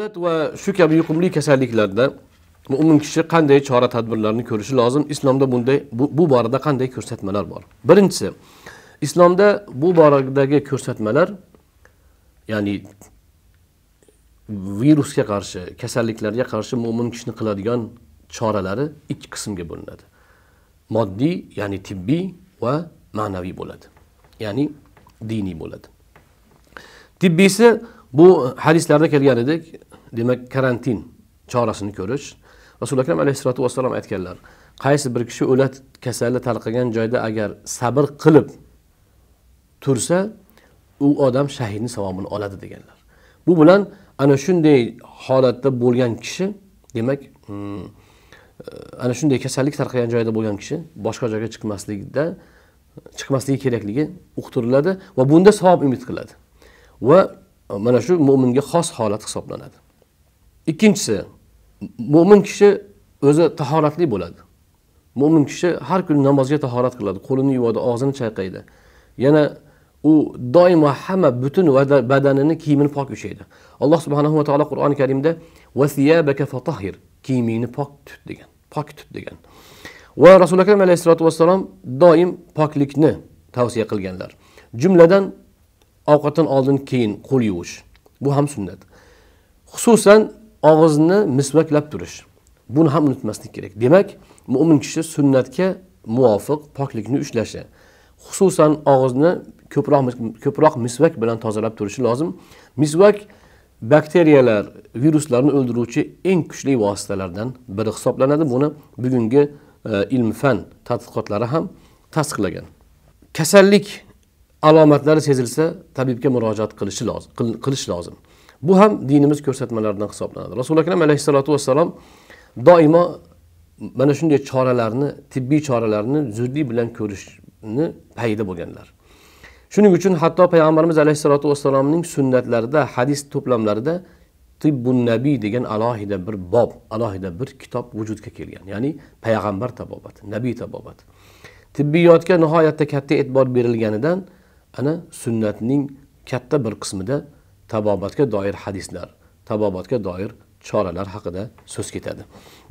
davlat va shu kabi yuqumli kasalliklarda mo'min kishi qanday chora tadbirlarni ko'rishi lozim islomda bunday bu, bu borada qanday ko'rsatmalar bor birinchisi islomda bu boradagi ko'rsatmalar ya'ni virusga qarshi kasalliklarga qarshi mo'min kishini qiladigan choralari ikki qismga bo'linadi moddiy ya'ni tibbiy va ma'naviy bo'ladi ya'ni diniy bo'ladi tibbiysi bu hadislarda kelgan edik demak karantin chorasini ko'rish rasuli akram alayhissalotu vassalom aytganlar qaysi bir kishi o'lat kasali tarqagan joyda agar sabr qilib tursa u odam shahidni savobini oladi deganlar bu bilan ana shunday holatda bo'lgan kishi demak hmm, e, ana shunday kasallik tarqagan joyda bo'lgan kishi boshqa joyga chiqmaslikda chiqmasligi kerakligi uqtiriladi va bunda savob umid qiladi va mana shu mo'minga xos holat hisoblanadi ikkinchisi mo'min kishi o'zi tahoratli bo'ladi mo'min kishi har kuni namozga tahorat qiladi qo'lini yuvadi og'zini chayqaydi yana u doimo hamma butun badanini kiyimini pok ushlaydi alloh subhanahu va taolo qur'oni karimda kiyimingni pok tut degan pok tut degan va rasuli akram alayhissalotu vassalom doim poklikni tavsiya qilganlar jumladan ovqatdan oldin keyin qo'l yuvish bu ham sunnat xususan og'izni misvaklab turish buni ham unutmaslik kerak demak mo'min kishi sunnatga muvofiq poklikni ushlashi xususan og'izni ko'proq ko'proq misvak bilan tozalab turishi lozim misvak bakteriyalar viruslarni o'ldiruvchi eng kuchli vositalardan biri hisoblanadi buni bugungi e, ilm fan tadqiqotlari ham tasdiqlagan kasallik alomatlari sezilsa tabibga murojaat qilishi lozim qilish lozim bu ham dinimiz ko'rsatmalaridan hisoblanadi rasuli akram alayhissalotu vasallam doimo mana shunday choralarni tibbiy choralarni zudlik bilan ko'rishni payda bo'lganlar shuning uchun hatto payg'ambarimiz alayhissalotu vasallamning sunnatlarida hadis to'plamlarida tibbun nabiy degan alohida bir bob alohida bir kitob vujudga kelgan ya'ni payg'ambar tabobati nabiy tabobati tibbiyotga nihoyatda katta e'tibor berilganidan ana sunnatning katta bir qismida tabobatga doir hadislar tabobatga doir choralar haqida so'z ketadi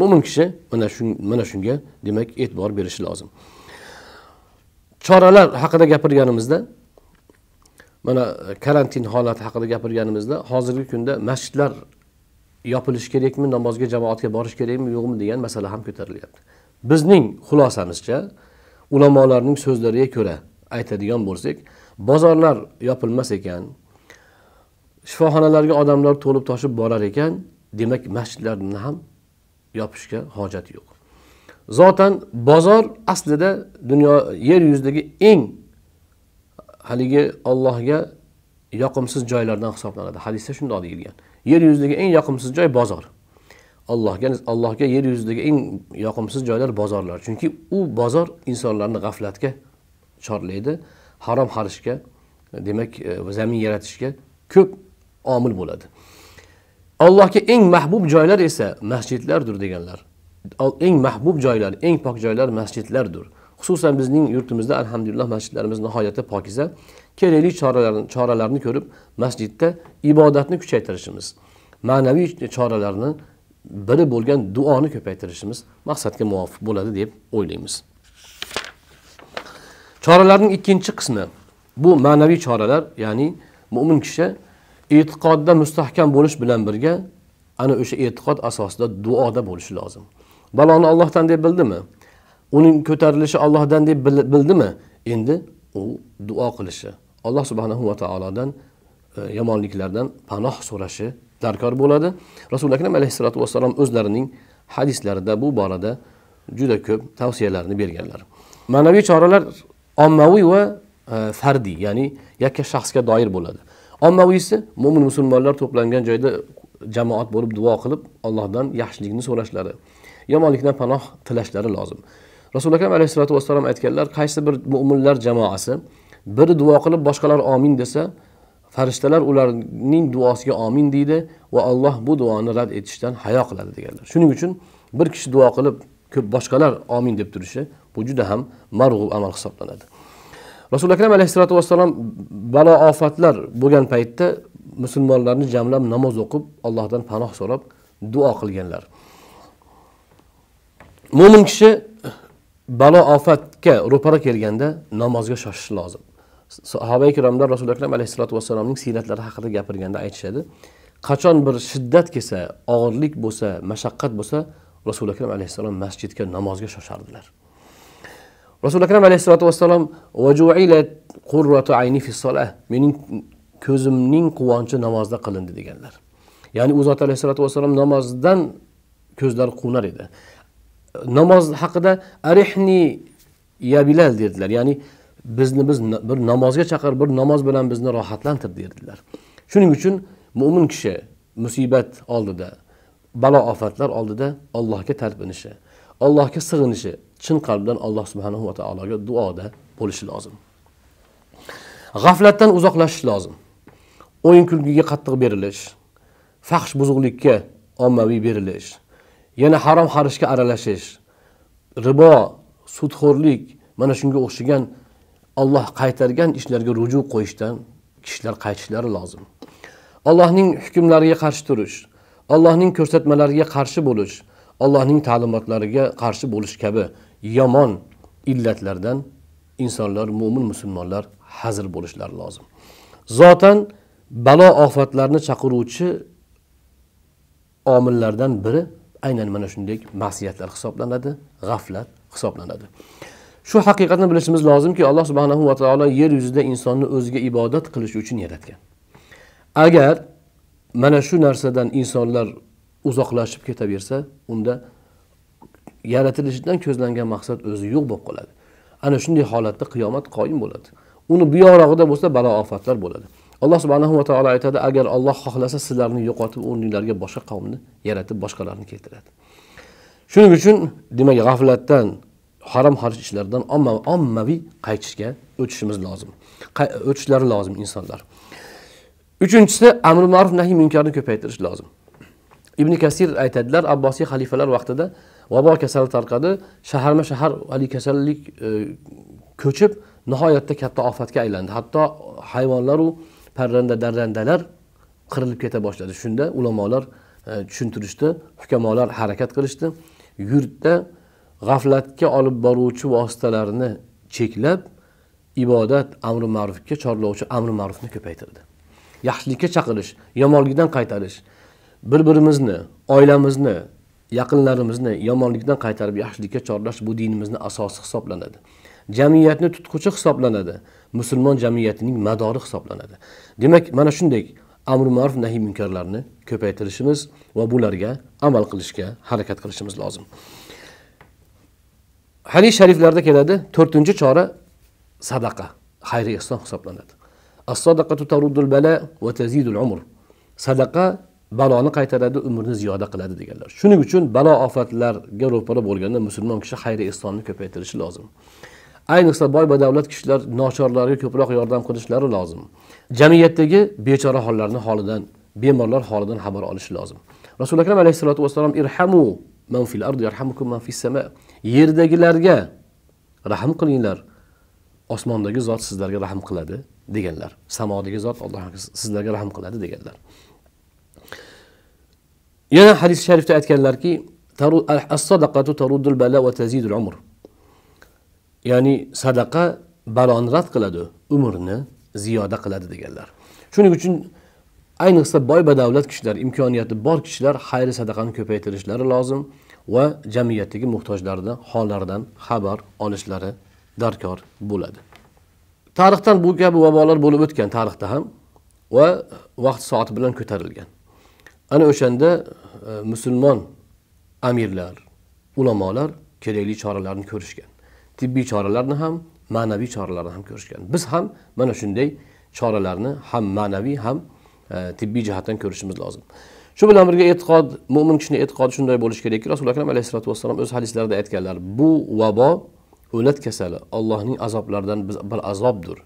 mo'min kishi mana mana shunga demak e'tibor berishi lozim choralar haqida gapirganimizda mana e, karantin holati haqida gapirganimizda hozirgi kunda masjidlar yopilishi kerakmi namozga jamoatga borish kerakmi yo'qmi degan masala ham ko'tarilyapti bizning xulosamizcha ulamolarning so'zlariga ko'ra aytadigan bo'lsak bozorlar yopilmas ekan shifoxonalarga odamlar to'lib toshib borar ekan demak masjidlarni ham yopishga hojat yo'q zotan bozor aslida dunyo yer yuzidagi eng haligi ollohga yoqimsiz joylardan hisoblanadi hadisda shundoq deyilgan yer yuzidagi eng yoqimsiz joy bozor allohga allohga yer yuzidagi eng yoqimsiz joylar bozorlar chunki u bozor insonlarni g'aflatga chorlaydi harom xarishga demak e, zamin yaratishga ko'p omil bo'ladi allohga eng mahbub joylar esa masjidlardir deganlar eng mahbub joylar eng pok joylar masjidlardir xususan bizning yurtimizda alhamdulillah masjidlarimiz nihoyatda pokiza kerakli choralarni choralarni ko'rib masjidda ibodatni kuchaytirishimiz ma'naviy choralarni biri bo'lgan duoni ko'paytirishimiz maqsadga muvofiq bo'ladi deb o'ylaymiz choralarning ikkinchi qismi bu ma'naviy choralar ya'ni mo'min kishi e'tiqodda mustahkam bo'lish bilan birga ana o'sha e'tiqod asosida duoda bo'lishi lozim baloni ollohdan deb bildimi uning ko'tarilishi ollohdan deb bildimi endi u duo qilishi alloh subhanahu va taolodan e, yomonliklardan panoh so'rashi darkor bo'ladi rasuli akram alayhissalotu vassalom o'zlarining hadislarida bu borada juda ko'p tavsiyalarni berganlar ma'naviy choralar ommaviy va e, fardiy ya'ni yakka shaxsga doir bo'ladi ommaviysi mo'min musulmonlar to'plangan joyda jamoat bo'lib duo qilib allohdan yaxshilikni so'rashlari yomonlikdan panoh tilashlari lozim rasuli akram alayhissalotu vassalom aytganlar qaysi bir mo'minlar jamoasi biri duo qilib boshqalar omin desa farishtalar ularning duosiga omin deydi va alloh bu duoni rad etishdan hayo qiladi deganlar shuning uchun bir kishi duo qilib ko'p boshqalar omin deb turishi bu juda ham marg'ub amal hisoblanadi rasuli akram alayhissalotu vassalom balo ofatlar bo'lgan paytda musulmonlarni jamlab namoz o'qib allohdan panoh so'rab duo qilganlar mo'min kishi balo ofatga ro'para kelganda namozga shoshishi lozim sahoba ikromlar rasuli akram alayhissalotu vassalomning siyratlari haqida gapirganda aytishadi qachon bir shiddat kelsa og'irlik bo'lsa mashaqqat bo'lsa rasuli akram alayhissalom masjidga namozga shoshardilar rasuli akram alayhissalotu vassalom qurratu ayni fi solah mening ko'zimning quvonchi namozda qilindi deganlar ya'ni u zot alayhissalotu vassalom namozdan ko'zlari quvnar edi namoz haqida arihni ya bilal derdilar ya'ni bizni biz bir namozga chaqir bir namoz bilan bizni rohatlantir derdilar shuning uchun mo'min kishi musibat oldida balo ofatlar oldida allohga talpinishi allohga sig'inishi chin qalbdan alloh subhanahu va taologa duoda bo'lishi lozim g'aflatdan uzoqlashish lozim o'yin kulgiga qattiq berilish fahsh buzuqlikka ommaviy berilish yana harom xarishga aralashish ribo sudxo'rlik mana shunga o'xshagan olloh qaytargan ishlarga ruju qo'yishdan kishilar qaytishlari lozim allohning hukmlariga qarshi turish allohning ko'rsatmalariga qarshi bo'lish allohning ta'limotlariga qarshi bo'lish kabi yomon illatlardan insonlar mo'min musulmonlar hazir bo'lishlari lozim zotan balo ofatlarni chaqiruvchi omillardan biri aynan mana shunday masiyatlar hisoblanadi g'aflat hisoblanadi shu haqiqatni bilishimiz lozimki alloh subhanahu va taolo yer yuzida insonni o'ziga ibodat qilish uchun yaratgan agar mana shu narsadan insonlar uzoqlashib ketaversa unda yaratilishidan ko'zlangan maqsad o'zi yo'q bo'lib qoladi ana shunday holatda qiyomat qoyim bo'ladi uni bu yorog'ida bo'lsa balo ofatlar bo'ladi alloh subhanahu va taolo aytadi agar olloh xohlasa sizlarni yo'qotib o'rninglarga boshqa qavmni yaratib boshqalarni keltiradi shuning uchun demak g'aflatdan harom xarij ishlardan ommaviy qaytishga o'tishimiz lozim o'tishlari lozim insonlar uchinchisi amri ma'ruf nahiy munkarni ko'paytirish lozim ibn kasir aytadilar abbosiy xalifalar vaqtida vabo kasali tarqadi shaharma shahar haligi kasallik e, ko'chib nihoyatda katta ofatga aylandi hatto hayvonlaru parranda darrandalar qirilib keta boshladi shunda ulamolar e, tushuntirishdi hukamolar harakat qilishdi yurtda g'aflatga olib boruvchi vositalarni cheklab ibodat amri ma'rufga chorlovchi amri ma'rufni ko'paytirdi yaxshilikka chaqirish yomonlikdan qaytarish bir birimizni oilamizni yaqinlarimizni yomonlikdan qaytarib yaxshilikka chorlash bu dinimizni asosi hisoblanadi jamiyatni tutquchi hisoblanadi musulmon jamiyatining madori hisoblanadi demak mana shunday amri ma'ruf nahiy munkarlarni ko'paytirishimiz va bularga amal qilishga harakat qilishimiz lozim hadis shariflarda keladi to'rtinchi chora sadaqa xayri ehson hisoblanadi as sadaqatu va tazidul umr sadaqa baloni qaytaradi umrni ziyoda qiladi deganlar shuning uchun balo ofatlarga ro'para bo'lganda musulmon kishi xayri ehsonni ko'paytirishi lozim ayniqsa boy badavlat kishilar nochorlarga ko'proq yordam qilishlari lozim jamiyatdagi bechora hollarni holidan bemorlar holidan xabar olishi lozim rasuli akram alayhissalotu vassalom irhamu man fil ardi yarhamukum man fis sama yerdagilarga rahm qilinglar osmondagi zot sizlarga rahm qiladi deganlar samodagi zot alloh sizlarga rahm qiladi deganlar yana hadis sharifda aytganlarki umr ya'ni sadaqa baloni rad qiladi umrni ziyoda qiladi deganlar shuning uchun ayniqsa boy badavlat kishilar imkoniyati bor kishilar xayri sadaqani ko'paytirishlari lozim va jamiyatdagi muhtojlarni hollaridan xabar olishlari darkor bo'ladi tarixdan bu kabi vabolar bo'lib o'tgan tarixda ham va vaqt soati bilan ko'tarilgan ana o'shanda e, musulmon amirlar ulamolar kerakli choralarni ko'rishgan tibbiy choralarni ham ma'naviy choralarni ham ko'rishgan biz ham mana shunday choralarni ham ma'naviy ham e, tibbiy jihatdan ko'rishimiz lozim shu bilan birga e'tiqod mo'min kishini e'tiqodi shunday bo'lishi kerakki rasuli akram alayhissalotu vassalom o'z hadislarida aytganlar bu vabo o'lat kasali allohning azoblaridan bir azobdir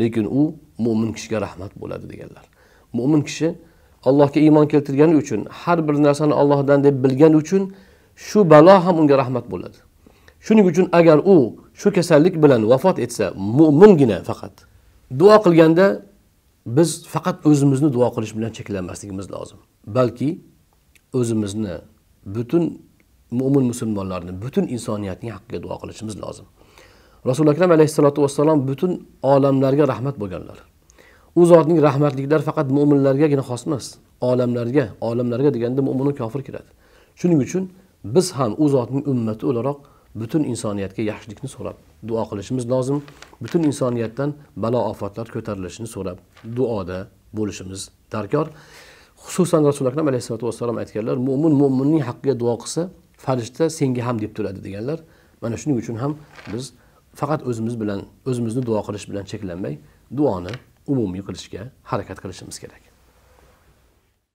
lekin u mo'min kishiga rahmat bo'ladi deganlar mo'min kishi allohga iymon keltirgani uchun har bir narsani ollohdan deb bilgani uchun shu balo ham unga rahmat bo'ladi shuning uchun agar u shu kasallik bilan vafot etsa mo'mingina faqat duo qilganda biz faqat o'zimizni duo qilish bilan cheklanmasligimiz lozim balki o'zimizni butun mo'min musulmonlarni butun insoniyatning haqqiga duo qilishimiz lozim rasuli akram alayhissalotu vassalom butun olamlarga rahmat bo'lganlar u zotning rahmatliklari faqat mo'minlargagina xos emas olamlarga olamlarga deganda mo'minu kofir kiradi shuning uchun biz ham u zotning ummati o'laroq butun insoniyatga yaxshilikni so'rab duo qilishimiz lozim butun insoniyatdan balo ofatlar ko'tarilishini so'rab duoda bo'lishimiz darkor xususan rasul akram alayhissalotu vassalom aytganlar mo'min mo'minning haqqiga duo qilsa farishta senga ham deb turadi deganlar mana shuning uchun ham biz faqat o'zimiz bilan o'zimizni duo qilish bilan cheklanmay duoni umumiy qilishga harakat qilishimiz kerak